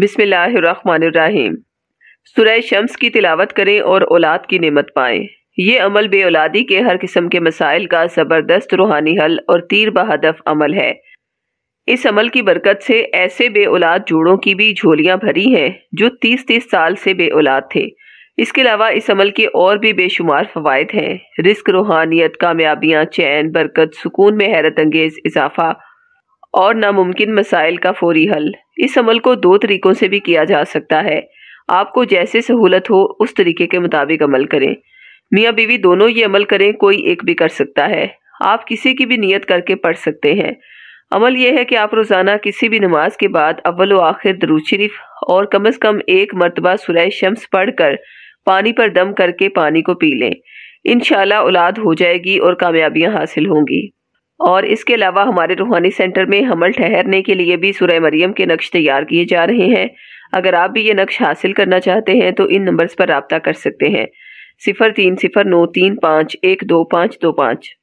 बिसमीम सुरह शम्स की तिलावत करें और औलाद की नेमत पाएँ ये अमल बे औलादी के हर किस्म के मसाइल का ज़बरदस्त रूहानी हल और तीर बहादफ अमल है इस अमल की बरकत से ऐसे बे औलाद जोड़ों की भी झोलियाँ भरी हैं जो तीस तीस साल से बे औलाद थे इसके अलावा इस अमल के और भी बेशुमार फ़वाद हैं रिस्क रूहानियत कामयाबियाँ चैन बरकत सुकून में हैरत अंगेज़ इजाफ़ा और नामुमकिन मसाइल का फौरी हल इस अमल को दो तरीक़ों से भी किया जा सकता है आपको जैसे सहूलत हो उस तरीके के मुताबिक अमल करें मियाँ बीवी दोनों ये अमल करें कोई एक भी कर सकता है आप किसी की भी नीयत करके पढ़ सकते हैं अमल यह है कि आप रोज़ाना किसी भी नमाज के बाद अव्वल व आखिर दरूद शरीफ और कम अज़ कम एक मरतबा सुरह शम्स पढ़ कर पानी पर दम करके पानी को पी लें इन औलाद हो जाएगी और कामयाबियाँ हासिल होंगी और इसके अलावा हमारे रूहानी सेंटर में हमल ठहरने के लिए भी सुरह मरियम के नक्श तैयार किए जा रहे हैं अगर आप भी ये नक्श हासिल करना चाहते हैं तो इन नंबर्स पर रबता कर सकते हैं सिफर तीन सिफर नौ तीन पाँच एक दो पाँच दो पाँच